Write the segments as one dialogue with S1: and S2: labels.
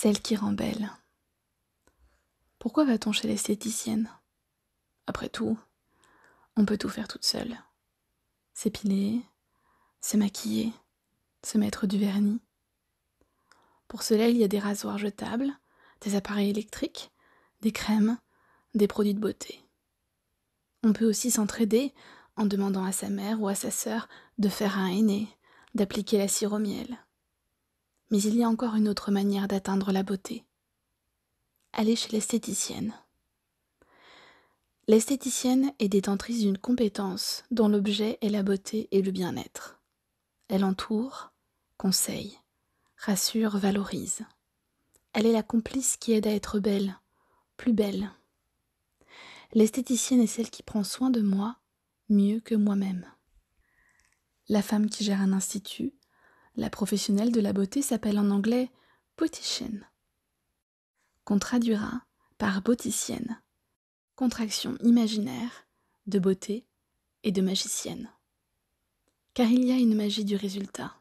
S1: Celle qui rend belle. Pourquoi va-t-on chez l'esthéticienne Après tout, on peut tout faire toute seule. S'épiler, se maquiller, se mettre du vernis. Pour cela, il y a des rasoirs jetables, des appareils électriques, des crèmes, des produits de beauté. On peut aussi s'entraider en demandant à sa mère ou à sa sœur de faire un aîné, d'appliquer la cire au miel. Mais il y a encore une autre manière d'atteindre la beauté. Aller chez l'esthéticienne. L'esthéticienne est détentrice d'une compétence dont l'objet est la beauté et le bien-être. Elle entoure, conseille, rassure, valorise. Elle est la complice qui aide à être belle, plus belle. L'esthéticienne est celle qui prend soin de moi mieux que moi-même. La femme qui gère un institut, la professionnelle de la beauté s'appelle en anglais beautician, qu'on traduira par beauticienne, contraction imaginaire de beauté et de magicienne. Car il y a une magie du résultat,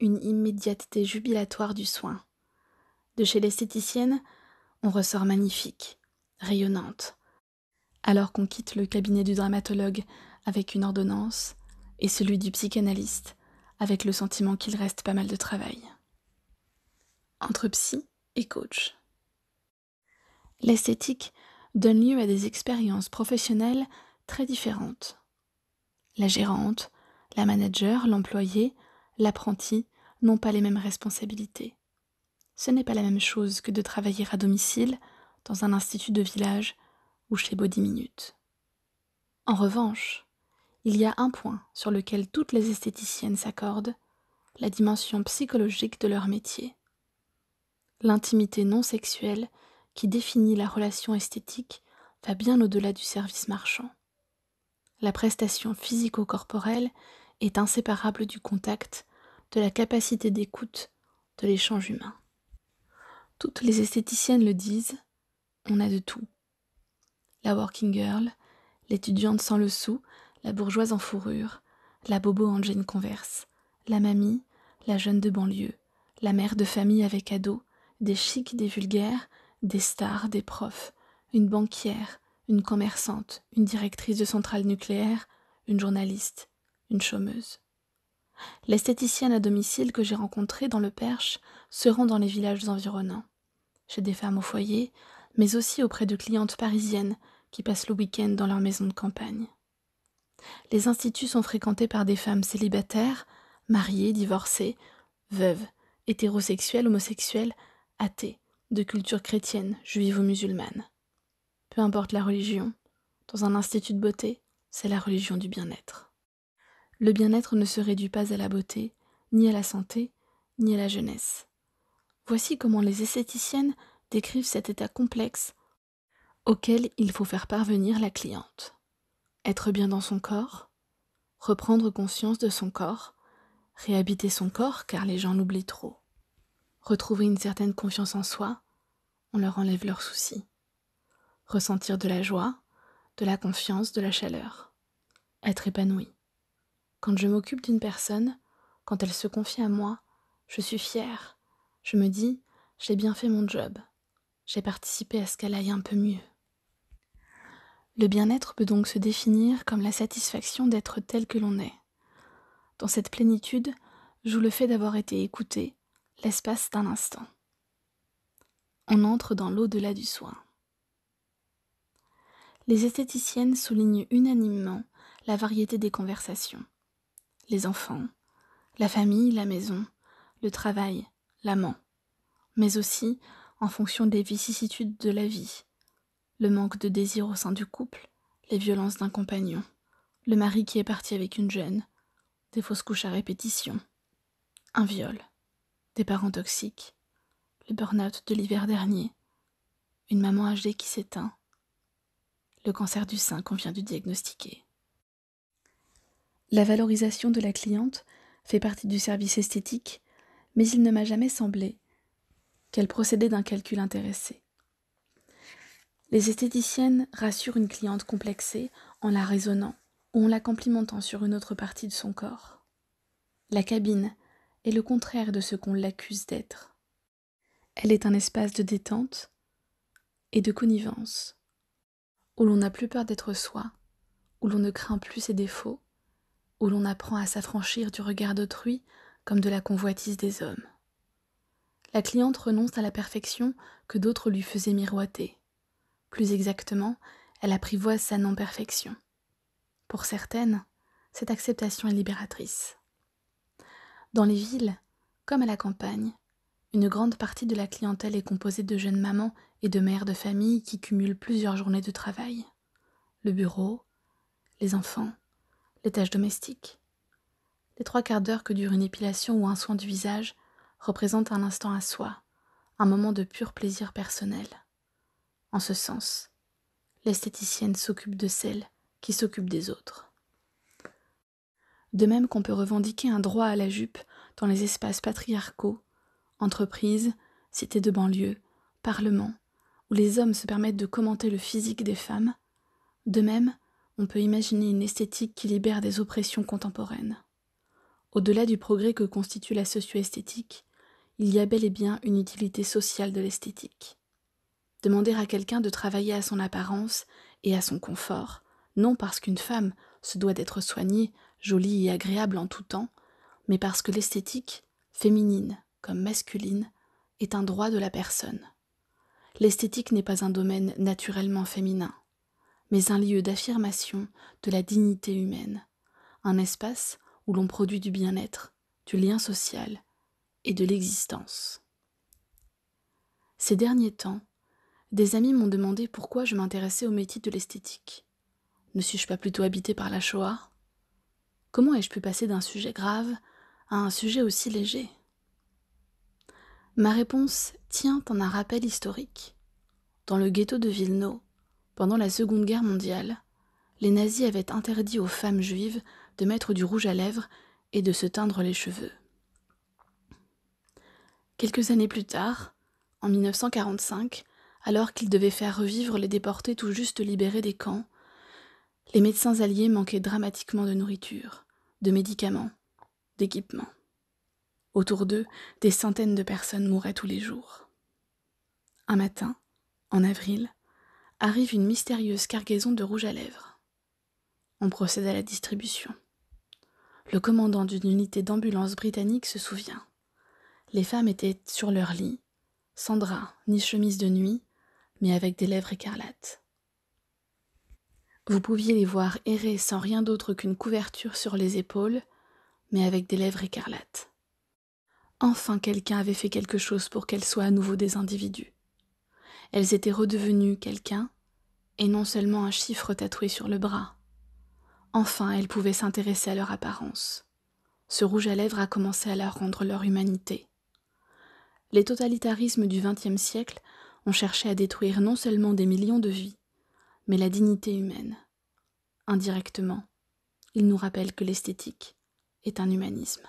S1: une immédiateté jubilatoire du soin. De chez l'esthéticienne, on ressort magnifique, rayonnante. Alors qu'on quitte le cabinet du dramatologue avec une ordonnance et celui du psychanalyste avec le sentiment qu'il reste pas mal de travail. Entre psy et coach. L'esthétique donne lieu à des expériences professionnelles très différentes. La gérante, la manager, l'employé, l'apprenti n'ont pas les mêmes responsabilités. Ce n'est pas la même chose que de travailler à domicile, dans un institut de village ou chez Body Minute. En revanche, il y a un point sur lequel toutes les esthéticiennes s'accordent, la dimension psychologique de leur métier. L'intimité non sexuelle qui définit la relation esthétique va bien au-delà du service marchand. La prestation physico-corporelle est inséparable du contact, de la capacité d'écoute, de l'échange humain. Toutes les esthéticiennes le disent, on a de tout. La working girl, l'étudiante sans le sou, la bourgeoise en fourrure, la bobo en jean converse, la mamie, la jeune de banlieue, la mère de famille avec ados, des chics, des vulgaires, des stars, des profs, une banquière, une commerçante, une directrice de centrale nucléaire, une journaliste, une chômeuse. L'esthéticienne à domicile que j'ai rencontrée dans le Perche se rend dans les villages environnants, chez des femmes au foyer, mais aussi auprès de clientes parisiennes qui passent le week-end dans leur maison de campagne. Les instituts sont fréquentés par des femmes célibataires, mariées, divorcées, veuves, hétérosexuelles, homosexuelles, athées, de culture chrétienne, juive ou musulmane. Peu importe la religion, dans un institut de beauté, c'est la religion du bien-être. Le bien-être ne se réduit pas à la beauté, ni à la santé, ni à la jeunesse. Voici comment les esthéticiennes décrivent cet état complexe auquel il faut faire parvenir la cliente. Être bien dans son corps, reprendre conscience de son corps, réhabiter son corps car les gens l'oublient trop. Retrouver une certaine confiance en soi, on leur enlève leurs soucis. Ressentir de la joie, de la confiance, de la chaleur. Être épanoui. Quand je m'occupe d'une personne, quand elle se confie à moi, je suis fière. Je me dis, j'ai bien fait mon job. J'ai participé à ce qu'elle aille un peu mieux. Le bien-être peut donc se définir comme la satisfaction d'être tel que l'on est. Dans cette plénitude joue le fait d'avoir été écouté, l'espace d'un instant. On entre dans l'au-delà du soin. Les esthéticiennes soulignent unanimement la variété des conversations. Les enfants, la famille, la maison, le travail, l'amant, mais aussi en fonction des vicissitudes de la vie, le manque de désir au sein du couple, les violences d'un compagnon, le mari qui est parti avec une jeune, des fausses couches à répétition, un viol, des parents toxiques, le burn-out de l'hiver dernier, une maman âgée qui s'éteint, le cancer du sein qu'on vient de diagnostiquer. La valorisation de la cliente fait partie du service esthétique, mais il ne m'a jamais semblé qu'elle procédait d'un calcul intéressé. Les esthéticiennes rassurent une cliente complexée en la raisonnant ou en la complimentant sur une autre partie de son corps. La cabine est le contraire de ce qu'on l'accuse d'être. Elle est un espace de détente et de connivence, où l'on n'a plus peur d'être soi, où l'on ne craint plus ses défauts, où l'on apprend à s'affranchir du regard d'autrui comme de la convoitise des hommes. La cliente renonce à la perfection que d'autres lui faisaient miroiter. Plus exactement, elle apprivoise sa non-perfection. Pour certaines, cette acceptation est libératrice. Dans les villes, comme à la campagne, une grande partie de la clientèle est composée de jeunes mamans et de mères de famille qui cumulent plusieurs journées de travail. Le bureau, les enfants, les tâches domestiques. Les trois quarts d'heure que dure une épilation ou un soin du visage représentent un instant à soi, un moment de pur plaisir personnel. En ce sens, l'esthéticienne s'occupe de celle qui s'occupe des autres. De même qu'on peut revendiquer un droit à la jupe dans les espaces patriarcaux, entreprises, cités de banlieue, parlements, où les hommes se permettent de commenter le physique des femmes, de même, on peut imaginer une esthétique qui libère des oppressions contemporaines. Au-delà du progrès que constitue la socio-esthétique, il y a bel et bien une utilité sociale de l'esthétique demander à quelqu'un de travailler à son apparence et à son confort, non parce qu'une femme se doit d'être soignée, jolie et agréable en tout temps, mais parce que l'esthétique, féminine comme masculine, est un droit de la personne. L'esthétique n'est pas un domaine naturellement féminin, mais un lieu d'affirmation de la dignité humaine, un espace où l'on produit du bien-être, du lien social et de l'existence. Ces derniers temps, des amis m'ont demandé pourquoi je m'intéressais au métier de l'esthétique. Ne suis-je pas plutôt habité par la Shoah Comment ai-je pu passer d'un sujet grave à un sujet aussi léger Ma réponse tient en un rappel historique. Dans le ghetto de Villeneuve, pendant la Seconde Guerre mondiale, les nazis avaient interdit aux femmes juives de mettre du rouge à lèvres et de se teindre les cheveux. Quelques années plus tard, en 1945, alors qu'ils devaient faire revivre les déportés tout juste libérés des camps. Les médecins alliés manquaient dramatiquement de nourriture, de médicaments, d'équipements. Autour d'eux, des centaines de personnes mouraient tous les jours. Un matin, en avril, arrive une mystérieuse cargaison de rouge à lèvres. On procède à la distribution. Le commandant d'une unité d'ambulance britannique se souvient. Les femmes étaient sur leur lit, draps ni chemise de nuit, mais avec des lèvres écarlates. Vous pouviez les voir errer sans rien d'autre qu'une couverture sur les épaules, mais avec des lèvres écarlates. Enfin quelqu'un avait fait quelque chose pour qu'elles soient à nouveau des individus. Elles étaient redevenues quelqu'un, et non seulement un chiffre tatoué sur le bras. Enfin elles pouvaient s'intéresser à leur apparence. Ce rouge à lèvres a commencé à leur rendre leur humanité. Les totalitarismes du XXe siècle on cherchait à détruire non seulement des millions de vies, mais la dignité humaine. Indirectement, il nous rappelle que l'esthétique est un humanisme.